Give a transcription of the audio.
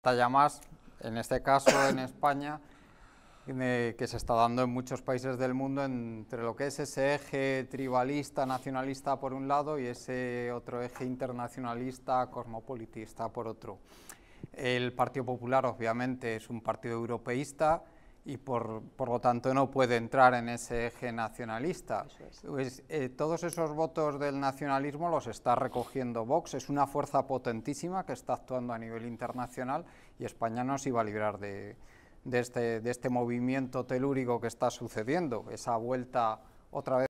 talla más, en este caso en España, eh, que se está dando en muchos países del mundo entre lo que es ese eje tribalista, nacionalista por un lado y ese otro eje internacionalista, cosmopolitista por otro. El Partido Popular obviamente es un partido europeísta, y por, por, lo tanto no puede entrar en ese eje nacionalista. Pues, eh, todos esos votos del nacionalismo los está recogiendo Vox, es una fuerza potentísima que está actuando a nivel internacional y España no se iba a librar de, de, este, de este movimiento telúrico que está sucediendo, esa vuelta otra vez.